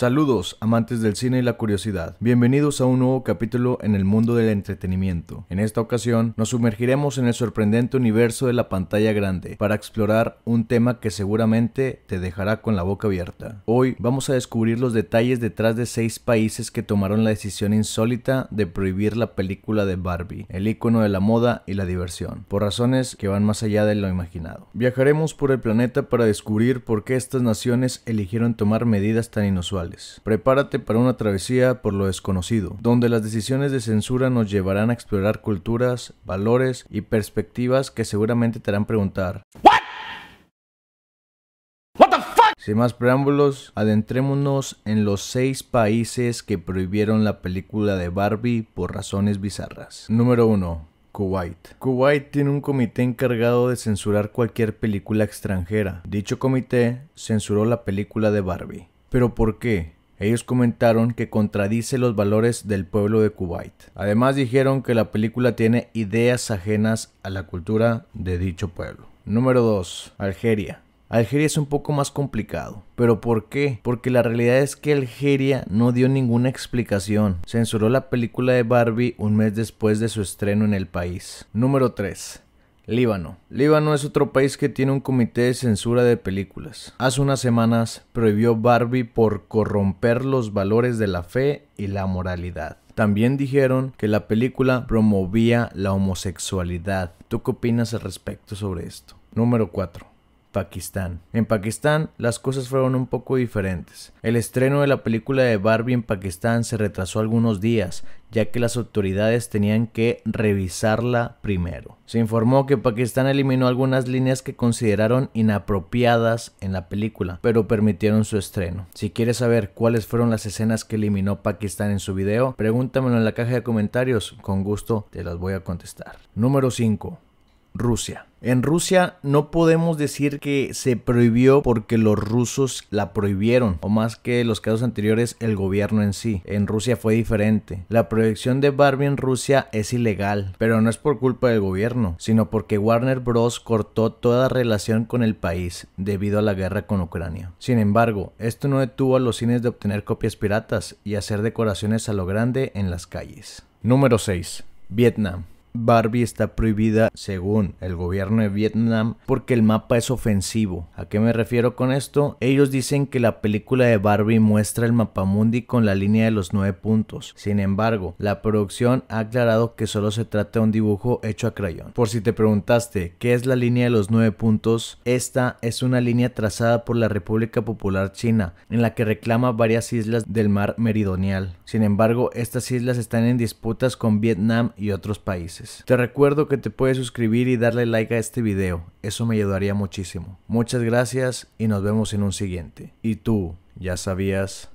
Saludos, amantes del cine y la curiosidad. Bienvenidos a un nuevo capítulo en el mundo del entretenimiento. En esta ocasión, nos sumergiremos en el sorprendente universo de la pantalla grande para explorar un tema que seguramente te dejará con la boca abierta. Hoy vamos a descubrir los detalles detrás de seis países que tomaron la decisión insólita de prohibir la película de Barbie, el icono de la moda y la diversión, por razones que van más allá de lo imaginado. Viajaremos por el planeta para descubrir por qué estas naciones eligieron tomar medidas tan inusuales Prepárate para una travesía por lo desconocido, donde las decisiones de censura nos llevarán a explorar culturas, valores y perspectivas que seguramente te harán preguntar. ¿What? Sin más preámbulos, adentrémonos en los seis países que prohibieron la película de Barbie por razones bizarras. Número 1. Kuwait. Kuwait tiene un comité encargado de censurar cualquier película extranjera. Dicho comité censuró la película de Barbie. ¿Pero por qué? Ellos comentaron que contradice los valores del pueblo de Kuwait. Además dijeron que la película tiene ideas ajenas a la cultura de dicho pueblo. Número 2. Algeria. Algeria es un poco más complicado. ¿Pero por qué? Porque la realidad es que Algeria no dio ninguna explicación. Censuró la película de Barbie un mes después de su estreno en el país. Número 3. Líbano. Líbano es otro país que tiene un comité de censura de películas. Hace unas semanas prohibió Barbie por corromper los valores de la fe y la moralidad. También dijeron que la película promovía la homosexualidad. ¿Tú qué opinas al respecto sobre esto? Número 4. Pakistán. En Pakistán las cosas fueron un poco diferentes. El estreno de la película de Barbie en Pakistán se retrasó algunos días, ya que las autoridades tenían que revisarla primero. Se informó que Pakistán eliminó algunas líneas que consideraron inapropiadas en la película, pero permitieron su estreno. Si quieres saber cuáles fueron las escenas que eliminó Pakistán en su video, pregúntamelo en la caja de comentarios, con gusto te las voy a contestar. Número 5. Rusia. En Rusia no podemos decir que se prohibió porque los rusos la prohibieron, o más que los casos anteriores, el gobierno en sí. En Rusia fue diferente. La proyección de Barbie en Rusia es ilegal, pero no es por culpa del gobierno, sino porque Warner Bros. cortó toda relación con el país debido a la guerra con Ucrania. Sin embargo, esto no detuvo a los cines de obtener copias piratas y hacer decoraciones a lo grande en las calles. Número 6. Vietnam. Barbie está prohibida según el gobierno de Vietnam porque el mapa es ofensivo. ¿A qué me refiero con esto? Ellos dicen que la película de Barbie muestra el mapa mundi con la línea de los nueve puntos. Sin embargo, la producción ha aclarado que solo se trata de un dibujo hecho a crayón. Por si te preguntaste qué es la línea de los nueve puntos, esta es una línea trazada por la República Popular China en la que reclama varias islas del mar meridional. Sin embargo, estas islas están en disputas con Vietnam y otros países. Te recuerdo que te puedes suscribir y darle like a este video, eso me ayudaría muchísimo. Muchas gracias y nos vemos en un siguiente. Y tú, ¿ya sabías?